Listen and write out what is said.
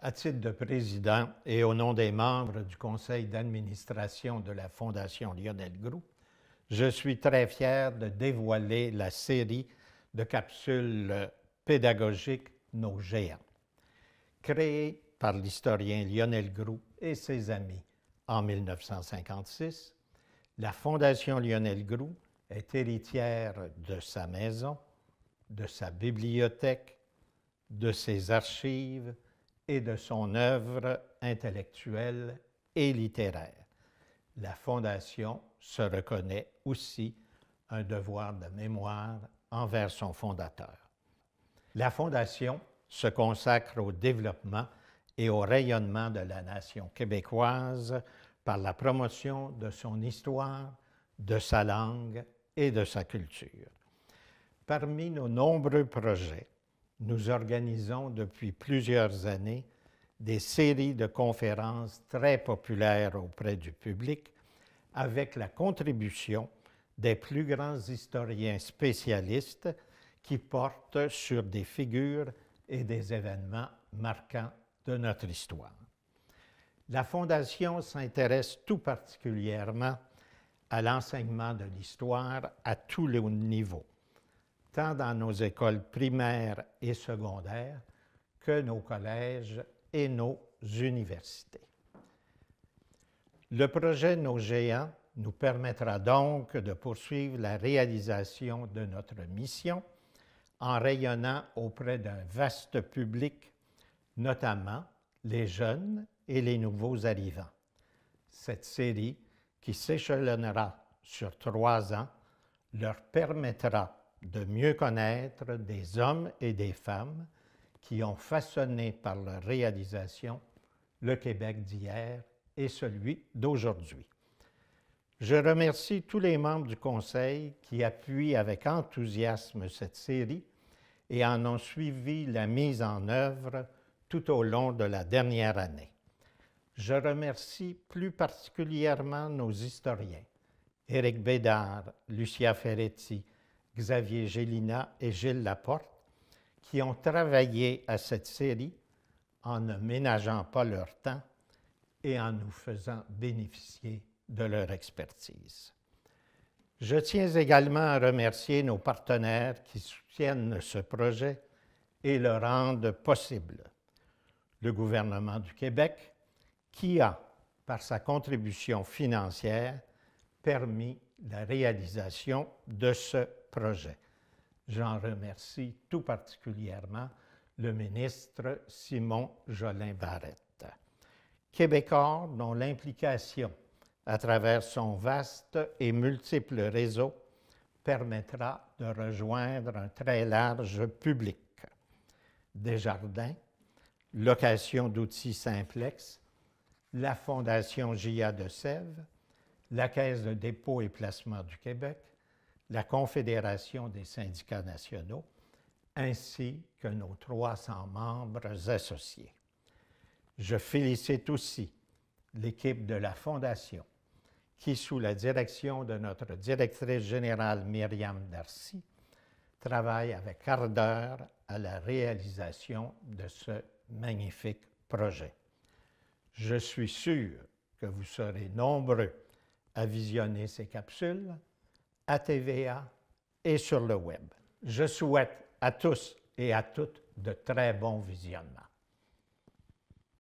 À titre de président et au nom des membres du conseil d'administration de la Fondation Lionel Groux, je suis très fier de dévoiler la série de capsules pédagogiques Nos géants, créée par l'historien Lionel Groux et ses amis en 1956. La Fondation Lionel Groux est héritière de sa maison, de sa bibliothèque, de ses archives, et de son œuvre intellectuelle et littéraire. La Fondation se reconnaît aussi un devoir de mémoire envers son fondateur. La Fondation se consacre au développement et au rayonnement de la nation québécoise par la promotion de son histoire, de sa langue et de sa culture. Parmi nos nombreux projets, nous organisons depuis plusieurs années des séries de conférences très populaires auprès du public avec la contribution des plus grands historiens spécialistes qui portent sur des figures et des événements marquants de notre histoire. La Fondation s'intéresse tout particulièrement à l'enseignement de l'histoire à tous les niveaux tant dans nos écoles primaires et secondaires que nos collèges et nos universités. Le projet Nos Géants nous permettra donc de poursuivre la réalisation de notre mission en rayonnant auprès d'un vaste public, notamment les jeunes et les nouveaux arrivants. Cette série, qui s'échelonnera sur trois ans, leur permettra de mieux connaître des hommes et des femmes qui ont façonné par leur réalisation le Québec d'hier et celui d'aujourd'hui. Je remercie tous les membres du Conseil qui appuient avec enthousiasme cette série et en ont suivi la mise en œuvre tout au long de la dernière année. Je remercie plus particulièrement nos historiens, Éric Bédard, Lucia Ferretti, Xavier Gélina et Gilles Laporte, qui ont travaillé à cette série en ne ménageant pas leur temps et en nous faisant bénéficier de leur expertise. Je tiens également à remercier nos partenaires qui soutiennent ce projet et le rendent possible. Le gouvernement du Québec, qui a, par sa contribution financière, permis la réalisation de ce projet. J'en remercie tout particulièrement le ministre Simon Jolin Barrette. Québécois dont l'implication à travers son vaste et multiple réseau permettra de rejoindre un très large public. des jardins, location d'outils simplex, la Fondation GIA de Sèvres, la Caisse de dépôt et placement du Québec, la Confédération des syndicats nationaux, ainsi que nos 300 membres associés. Je félicite aussi l'équipe de la Fondation qui, sous la direction de notre directrice générale Myriam Darcy, travaille avec ardeur à la réalisation de ce magnifique projet. Je suis sûr que vous serez nombreux à visionner ces capsules à TVA et sur le web. Je souhaite à tous et à toutes de très bons visionnements.